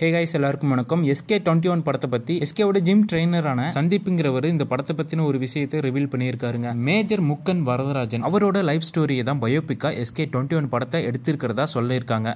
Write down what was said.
hey guys எல்லாருக்கும் வணக்கம் SK twenty one படத்தை பற்றி எஸ்கேவோட ஜிம் ட்ரெயினரான சந்தீப்புங்கிறவர் இந்த படத்தை பற்றின ஒரு விஷயத்தை ரிவீல் பண்ணியிருக்காருங்க மேஜர் முக்கன் வரதராஜன் அவரோட லைஃப் ஸ்டோரியை தான் பயோபிக்கா எஸ்கே டுவெண்ட்டி ஒன் படத்தை எடுத்திருக்கிறதா சொல்லியிருக்காங்க